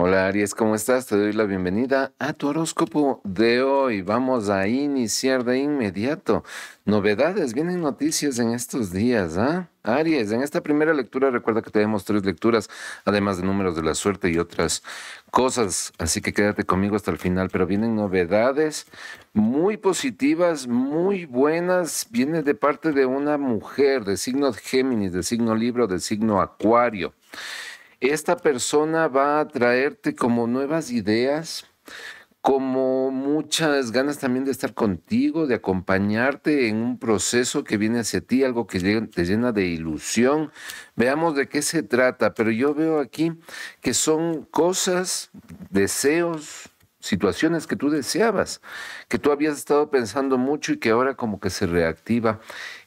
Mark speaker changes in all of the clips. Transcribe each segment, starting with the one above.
Speaker 1: Hola Aries, ¿cómo estás? Te doy la bienvenida a tu horóscopo de hoy. Vamos a iniciar de inmediato. Novedades, vienen noticias en estos días, ¿ah? Aries, en esta primera lectura recuerda que tenemos tres lecturas, además de números de la suerte y otras cosas, así que quédate conmigo hasta el final, pero vienen novedades muy positivas, muy buenas, viene de parte de una mujer de signo Géminis, de signo Libro, de signo Acuario esta persona va a traerte como nuevas ideas, como muchas ganas también de estar contigo, de acompañarte en un proceso que viene hacia ti, algo que te llena de ilusión. Veamos de qué se trata, pero yo veo aquí que son cosas, deseos, situaciones que tú deseabas, que tú habías estado pensando mucho y que ahora como que se reactiva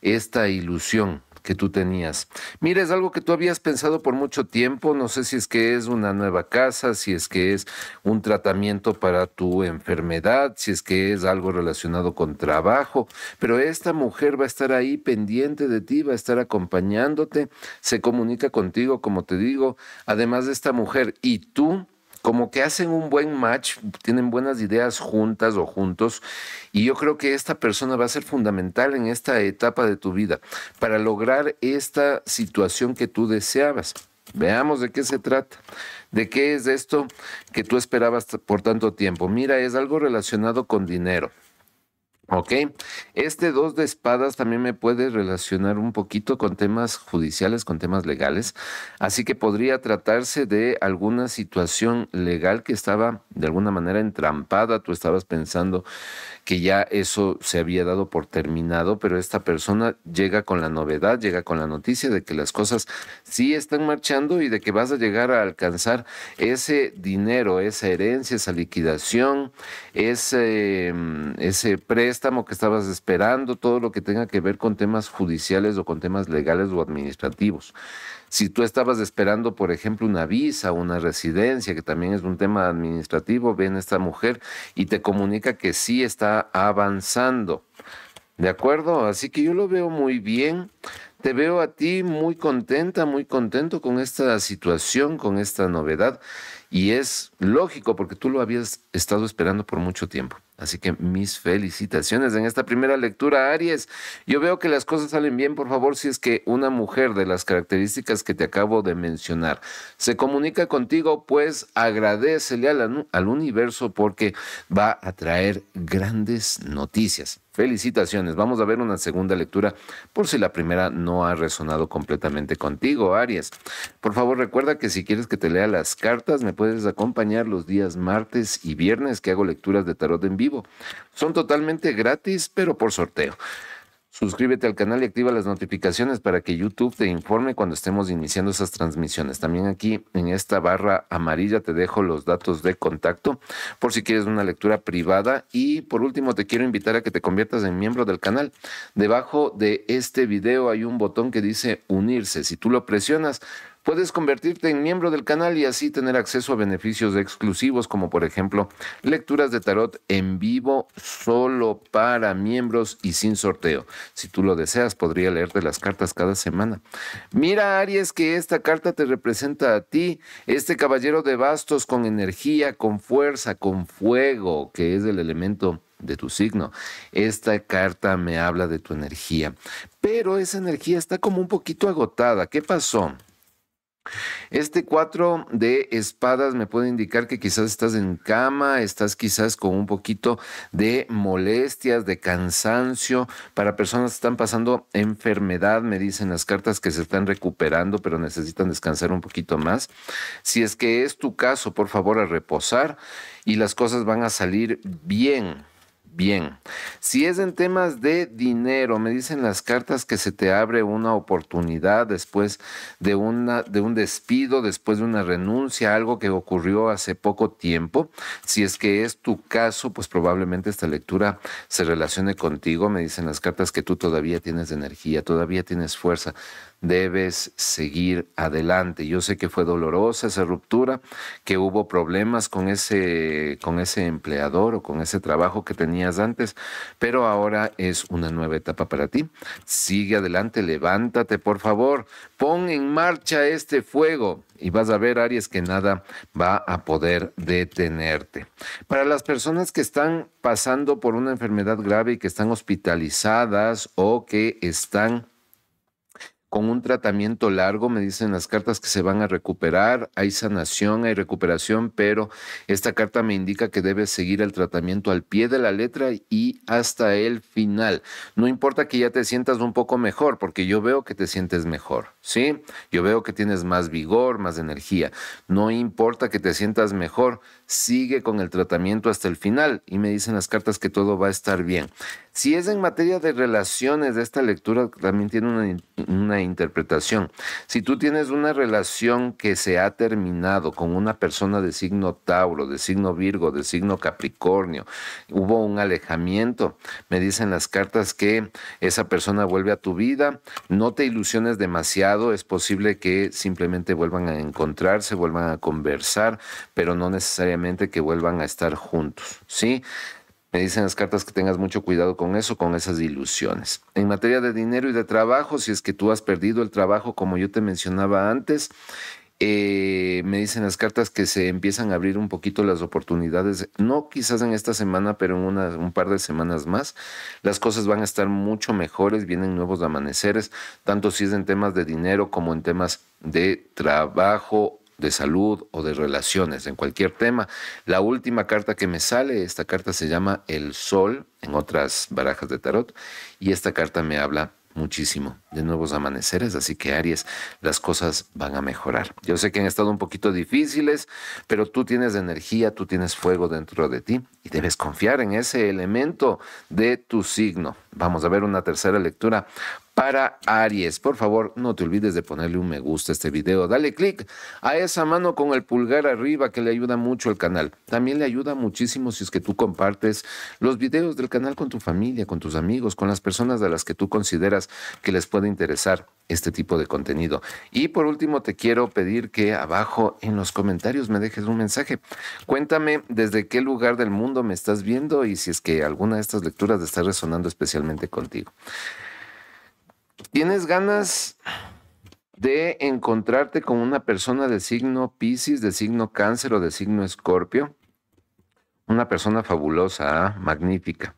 Speaker 1: esta ilusión que tú tenías. Mira, es algo que tú habías pensado por mucho tiempo, no sé si es que es una nueva casa, si es que es un tratamiento para tu enfermedad, si es que es algo relacionado con trabajo, pero esta mujer va a estar ahí pendiente de ti, va a estar acompañándote, se comunica contigo, como te digo, además de esta mujer y tú como que hacen un buen match, tienen buenas ideas juntas o juntos, y yo creo que esta persona va a ser fundamental en esta etapa de tu vida para lograr esta situación que tú deseabas. Veamos de qué se trata, de qué es esto que tú esperabas por tanto tiempo. Mira, es algo relacionado con dinero. Ok, este dos de espadas también me puede relacionar un poquito con temas judiciales, con temas legales, así que podría tratarse de alguna situación legal que estaba de alguna manera entrampada, tú estabas pensando que ya eso se había dado por terminado, pero esta persona llega con la novedad, llega con la noticia de que las cosas sí están marchando y de que vas a llegar a alcanzar ese dinero, esa herencia, esa liquidación, ese, mm, ese préstamo que estabas esperando, todo lo que tenga que ver con temas judiciales o con temas legales o administrativos. Si tú estabas esperando, por ejemplo, una visa, una residencia, que también es un tema administrativo, a esta mujer y te comunica que sí está avanzando. ¿De acuerdo? Así que yo lo veo muy bien. Te veo a ti muy contenta, muy contento con esta situación, con esta novedad. Y es lógico porque tú lo habías estado esperando por mucho tiempo. Así que mis felicitaciones en esta primera lectura, Aries. Yo veo que las cosas salen bien, por favor, si es que una mujer de las características que te acabo de mencionar se comunica contigo, pues agradecele al, al universo porque va a traer grandes noticias. Felicitaciones. Vamos a ver una segunda lectura por si la primera no ha resonado completamente contigo, Aries. Por favor, recuerda que si quieres que te lea las cartas, me puedes acompañar los días martes y viernes que hago lecturas de tarot en vivo son totalmente gratis, pero por sorteo. Suscríbete al canal y activa las notificaciones para que YouTube te informe cuando estemos iniciando esas transmisiones. También aquí en esta barra amarilla te dejo los datos de contacto por si quieres una lectura privada. Y por último te quiero invitar a que te conviertas en miembro del canal. Debajo de este video hay un botón que dice unirse. Si tú lo presionas, Puedes convertirte en miembro del canal y así tener acceso a beneficios exclusivos como por ejemplo lecturas de tarot en vivo solo para miembros y sin sorteo. Si tú lo deseas, podría leerte las cartas cada semana. Mira, Aries, que esta carta te representa a ti, este caballero de bastos con energía, con fuerza, con fuego, que es el elemento de tu signo. Esta carta me habla de tu energía, pero esa energía está como un poquito agotada. ¿Qué pasó? Este cuatro de espadas me puede indicar que quizás estás en cama, estás quizás con un poquito de molestias, de cansancio. Para personas que están pasando enfermedad, me dicen las cartas que se están recuperando, pero necesitan descansar un poquito más. Si es que es tu caso, por favor, a reposar y las cosas van a salir bien. Bien, si es en temas de dinero, me dicen las cartas que se te abre una oportunidad después de, una, de un despido, después de una renuncia, algo que ocurrió hace poco tiempo. Si es que es tu caso, pues probablemente esta lectura se relacione contigo. Me dicen las cartas que tú todavía tienes energía, todavía tienes fuerza, debes seguir adelante. Yo sé que fue dolorosa esa ruptura, que hubo problemas con ese, con ese empleador o con ese trabajo que tenías antes, pero ahora es una nueva etapa para ti. Sigue adelante, levántate, por favor, pon en marcha este fuego y vas a ver, Aries, que nada va a poder detenerte. Para las personas que están pasando por una enfermedad grave y que están hospitalizadas o que están con un tratamiento largo, me dicen las cartas que se van a recuperar, hay sanación, hay recuperación, pero esta carta me indica que debes seguir el tratamiento al pie de la letra y hasta el final. No importa que ya te sientas un poco mejor, porque yo veo que te sientes mejor, ¿sí? Yo veo que tienes más vigor, más energía. No importa que te sientas mejor, sigue con el tratamiento hasta el final y me dicen las cartas que todo va a estar bien. Si es en materia de relaciones, esta lectura también tiene una, interpretación. Si tú tienes una relación que se ha terminado con una persona de signo Tauro, de signo Virgo, de signo Capricornio, hubo un alejamiento, me dicen las cartas que esa persona vuelve a tu vida, no te ilusiones demasiado, es posible que simplemente vuelvan a encontrarse, vuelvan a conversar, pero no necesariamente que vuelvan a estar juntos, ¿sí? Me dicen las cartas que tengas mucho cuidado con eso, con esas ilusiones. En materia de dinero y de trabajo, si es que tú has perdido el trabajo, como yo te mencionaba antes, eh, me dicen las cartas que se empiezan a abrir un poquito las oportunidades, no quizás en esta semana, pero en un par de semanas más, las cosas van a estar mucho mejores, vienen nuevos amaneceres, tanto si es en temas de dinero como en temas de trabajo de salud o de relaciones, en cualquier tema. La última carta que me sale, esta carta se llama El Sol, en otras barajas de tarot, y esta carta me habla muchísimo de nuevos amaneceres, así que Aries, las cosas van a mejorar. Yo sé que han estado un poquito difíciles, pero tú tienes energía, tú tienes fuego dentro de ti y debes confiar en ese elemento de tu signo. Vamos a ver una tercera lectura para Aries. Por favor, no te olvides de ponerle un me gusta a este video. Dale clic a esa mano con el pulgar arriba que le ayuda mucho al canal. También le ayuda muchísimo si es que tú compartes los videos del canal con tu familia, con tus amigos, con las personas a las que tú consideras que les puede interesar este tipo de contenido. Y por último, te quiero pedir que abajo en los comentarios me dejes un mensaje. Cuéntame desde qué lugar del mundo me estás viendo y si es que alguna de estas lecturas está resonando especialmente contigo. ¿Tienes ganas de encontrarte con una persona de signo Pisces, de signo Cáncer o de signo Escorpio? Una persona fabulosa, ¿ah? magnífica.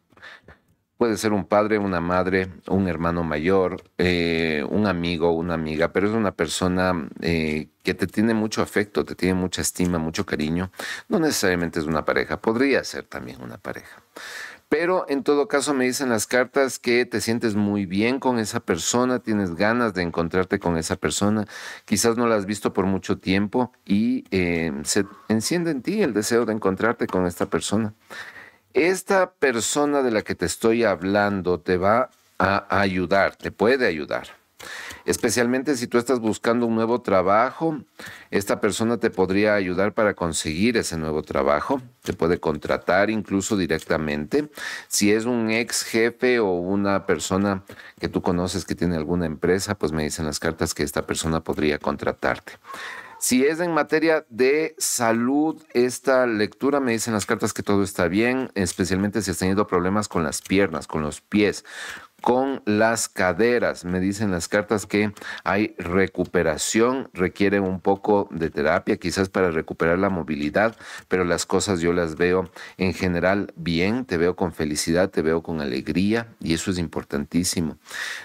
Speaker 1: Puede ser un padre, una madre, un hermano mayor, eh, un amigo, una amiga, pero es una persona eh, que te tiene mucho afecto, te tiene mucha estima, mucho cariño. No necesariamente es una pareja, podría ser también una pareja. Pero en todo caso me dicen las cartas que te sientes muy bien con esa persona, tienes ganas de encontrarte con esa persona, quizás no la has visto por mucho tiempo y eh, se enciende en ti el deseo de encontrarte con esta persona. Esta persona de la que te estoy hablando te va a ayudar, te puede ayudar especialmente si tú estás buscando un nuevo trabajo, esta persona te podría ayudar para conseguir ese nuevo trabajo, te puede contratar incluso directamente. Si es un ex jefe o una persona que tú conoces que tiene alguna empresa, pues me dicen las cartas que esta persona podría contratarte. Si es en materia de salud, esta lectura me dicen las cartas que todo está bien, especialmente si has tenido problemas con las piernas, con los pies, con las caderas. Me dicen las cartas que hay recuperación, requiere un poco de terapia, quizás para recuperar la movilidad, pero las cosas yo las veo en general bien, te veo con felicidad, te veo con alegría y eso es importantísimo.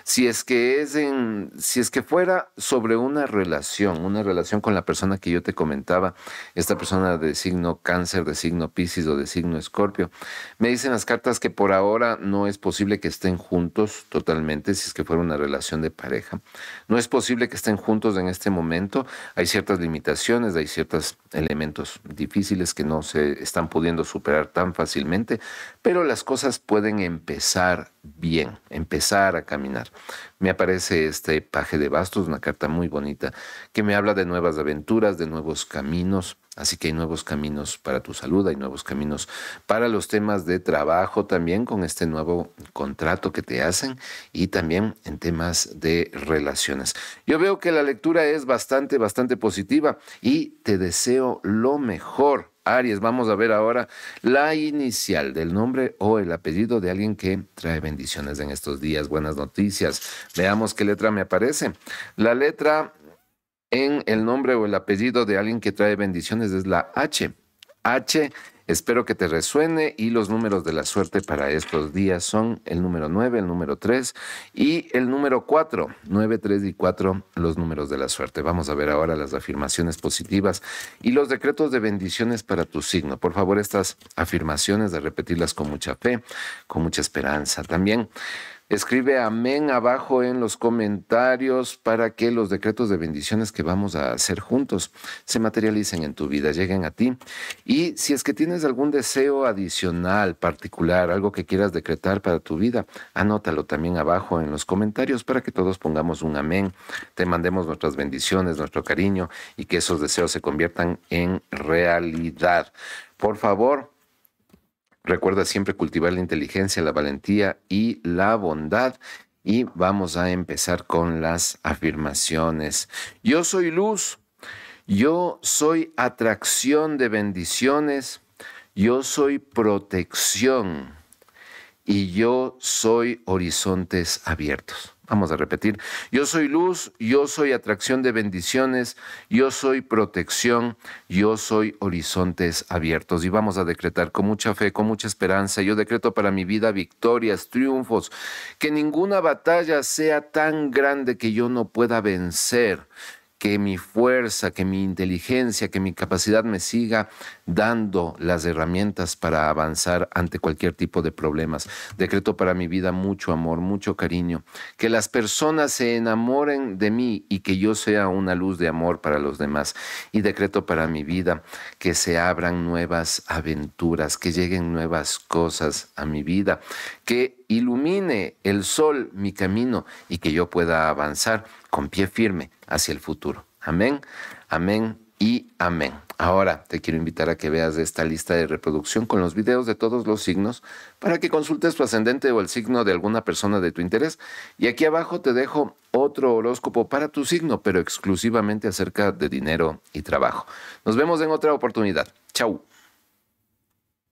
Speaker 1: Si es que es en, si es que fuera sobre una relación, una relación con la persona que yo te comentaba, esta persona de signo cáncer, de signo Piscis o de signo escorpio, me dicen las cartas que por ahora no es posible que estén juntos totalmente, si es que fuera una relación de pareja. No es posible que estén juntos en este momento. Hay ciertas limitaciones, hay ciertos elementos difíciles que no se están pudiendo superar tan fácilmente, pero las cosas pueden empezar bien, empezar a caminar. Me aparece este paje de bastos, una carta muy bonita, que me habla de nuevas aventuras, de nuevos caminos Así que hay nuevos caminos para tu salud, hay nuevos caminos para los temas de trabajo también con este nuevo contrato que te hacen y también en temas de relaciones. Yo veo que la lectura es bastante, bastante positiva y te deseo lo mejor. Aries, vamos a ver ahora la inicial del nombre o el apellido de alguien que trae bendiciones en estos días, buenas noticias. Veamos qué letra me aparece. La letra en el nombre o el apellido de alguien que trae bendiciones es la H. H, espero que te resuene y los números de la suerte para estos días son el número 9, el número 3 y el número 4. 9, 3 y 4, los números de la suerte. Vamos a ver ahora las afirmaciones positivas y los decretos de bendiciones para tu signo. Por favor, estas afirmaciones de repetirlas con mucha fe, con mucha esperanza. También Escribe amén abajo en los comentarios para que los decretos de bendiciones que vamos a hacer juntos se materialicen en tu vida, lleguen a ti. Y si es que tienes algún deseo adicional, particular, algo que quieras decretar para tu vida, anótalo también abajo en los comentarios para que todos pongamos un amén, te mandemos nuestras bendiciones, nuestro cariño y que esos deseos se conviertan en realidad. Por favor, Recuerda siempre cultivar la inteligencia, la valentía y la bondad. Y vamos a empezar con las afirmaciones. Yo soy luz. Yo soy atracción de bendiciones. Yo soy protección. Y yo soy horizontes abiertos. Vamos a repetir. Yo soy luz, yo soy atracción de bendiciones, yo soy protección, yo soy horizontes abiertos. Y vamos a decretar con mucha fe, con mucha esperanza. Yo decreto para mi vida victorias, triunfos, que ninguna batalla sea tan grande que yo no pueda vencer que mi fuerza, que mi inteligencia, que mi capacidad me siga dando las herramientas para avanzar ante cualquier tipo de problemas. Decreto para mi vida mucho amor, mucho cariño, que las personas se enamoren de mí y que yo sea una luz de amor para los demás. Y decreto para mi vida que se abran nuevas aventuras, que lleguen nuevas cosas a mi vida, que ilumine el sol mi camino y que yo pueda avanzar con pie firme hacia el futuro. Amén, amén y amén. Ahora te quiero invitar a que veas esta lista de reproducción con los videos de todos los signos para que consultes tu ascendente o el signo de alguna persona de tu interés. Y aquí abajo te dejo otro horóscopo para tu signo, pero exclusivamente acerca de dinero y trabajo. Nos vemos en otra oportunidad. Chau.